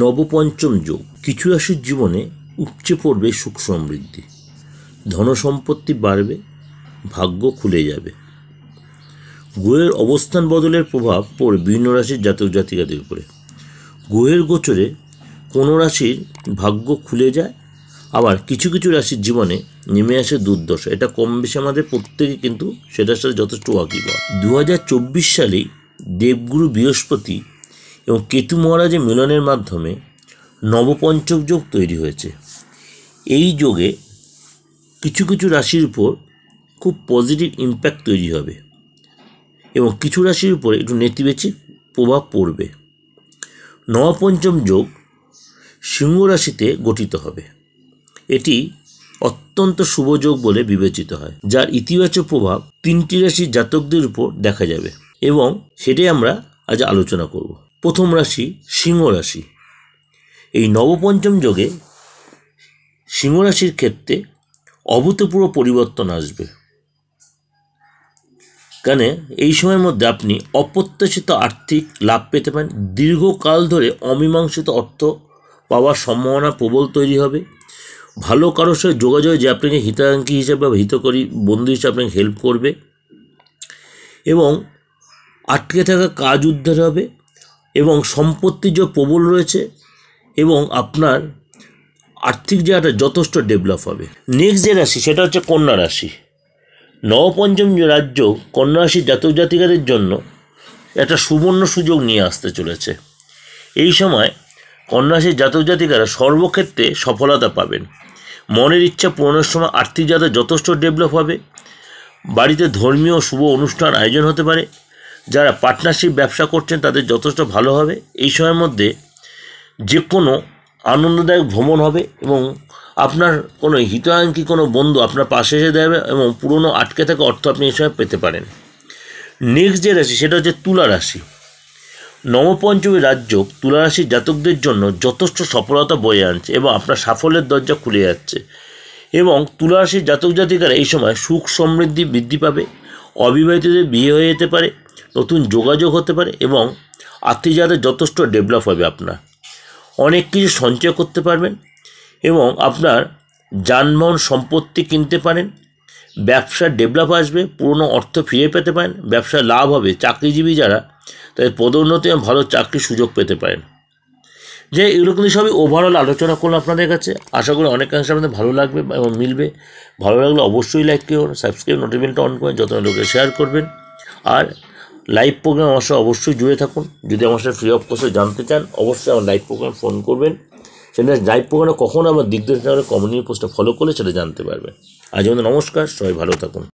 নবপঞ্চম যোগ কিছু রাশির জীবনে উপচে পড়বে সুখ সমৃদ্ধি ধনসম্পত্তি বাড়বে ভাগ্য খুলে যাবে গ্রহের অবস্থান বদলের প্রভাব পড়ে বিভিন্ন রাশির জাতক জাতিকাদের উপরে গ্রহের গোচরে কোনো রাশির ভাগ্য খুলে যায় আবার কিছু কিছু রাশির জীবনে নেমে আসে দুর্দশা এটা কম বেশি আমাদের প্রত্যেকে কিন্তু সেটার সাথে যথেষ্ট ওয়াকিবা দু হাজার চব্বিশ সালেই দেবগুরু বৃহস্পতি এবং কেতু মহারাজের মিলনের মাধ্যমে নবপঞ্চক যোগ তৈরি হয়েছে এই যোগে কিছু কিছু রাশির উপর খুব পজিটিভ ইম্প্যাক্ট তৈরি হবে এবং কিছু রাশির উপর একটু নেতিবাচক প্রভাব পড়বে নবপঞ্চম যোগ সিংহ রাশিতে গঠিত হবে এটি অত্যন্ত শুভ যোগ বলে বিবেচিত হয় যার ইতিবাচক প্রভাব তিনটি রাশির জাতকদের উপর দেখা যাবে এবং সেটাই আমরা আজ আলোচনা করব প্রথম রাশি সিংহ রাশি এই নবপঞ্চম যোগে সিংহ রাশির ক্ষেত্রে অভূতপূর্ব পরিবর্তন আসবে কেন এই সময়ের মধ্যে আপনি অপ্রত্যাশিত আর্থিক লাভ পেতে পারেন দীর্ঘকাল ধরে অমীমাংসিত অর্থ পাওয়ার সম্ভাবনা প্রবল তৈরি হবে ভালো কারোর সাথে যোগাযোগ যে আপনাকে হিতাকাঙ্ক্ষী হিসাবে বা হিতকরী বন্ধু হিসেবে আপনাকে হেল্প করবে এবং আটকে থাকা কাজ উদ্ধার হবে এবং সম্পত্তি যে প্রবল রয়েছে এবং আপনার আর্থিক জায়গাটা যথেষ্ট ডেভেলপ হবে নেক্সট যে রাশি সেটা হচ্ছে কন্যা রাশি নবপঞ্চম রাজ্য কন্যা রাশির জাতক জাতিকাদের জন্য একটা সুবর্ণ সুযোগ নিয়ে আসতে চলেছে এই সময় কন্যা রাশির জাতক জাতিকারা সর্বক্ষেত্রে সফলতা পাবেন মনের ইচ্ছা পূরণের সময় আর্থিক জাতা যথেষ্ট ডেভেলপ হবে বাড়িতে ধর্মীয় শুভ অনুষ্ঠান আয়োজন হতে পারে যারা পার্টনারশিপ ব্যবসা করছেন তাদের যথেষ্ট ভালো হবে এই সময়ের মধ্যে যে কোনো আনন্দদায়ক ভ্রমণ হবে এবং আপনার কোনো হিতাকাঙ্ক্ষী কোনো বন্ধু আপনার পাশে এসে দেবে এবং পুরনো আটকে থাকা অর্থ আপনি এই সময় পেতে পারেন নেক্সট যে রাশি সেটা হচ্ছে তুলা রাশি নবপঞ্চমী রাজ্য তুলা রাশির জাতকদের জন্য যথেষ্ট সফলতা বয়ে আনছে এবং আপনার সাফল্যের দরজা খুলে যাচ্ছে এবং তুলা রাশির জাতক জাতিকারা এই সময় সুখ সমৃদ্ধি বৃদ্ধি পাবে অবিবাহিতদের বিয়ে হয়ে যেতে পারে নতুন যোগাযোগ হতে পারে এবং আর্থিক যথেষ্ট ডেভেলপ হবে আপনার অনেক কিছু সঞ্চয় করতে পারবেন এবং আপনার যানবাহন সম্পত্তি কিনতে পারেন ব্যবসা ডেভেলপ আসবে পুরনো অর্থ ফিরে পেতে পারেন ব্যবসা লাভ হবে চাকরিজীবী যারা তাদের পদোন্নতি এবং ভালো চাকরির সুযোগ পেতে পারেন যে এগুলো কিন্তু সবই ওভারঅল আলোচনা করলো আপনাদের কাছে আশা করি অনেকাংশে আপনাদের ভালো লাগবে এবং মিলবে ভালো লাগলে অবশ্যই লাইক করুন সাবস্ক্রাইব নোটিফিকেশনটা অন করে যত লোকে শেয়ার করবেন আর লাইভ প্রোগ্রাম আমার সাথে অবশ্যই জুড়ে থাকুন যদি আমার সাথে ফ্রি অফ কোর্সে জানতে চান অবশ্যই আমার লাইভ প্রোগ্রাম ফোন করবেন সেটা লাইভ প্রোগ্রামে কখন আমার দিগ্দর্শন কমিউনিটি পোস্টটা ফলো করলে সেটা জানতে পারবেন আজ আমাদের নমস্কার সবাই ভালো থাকুন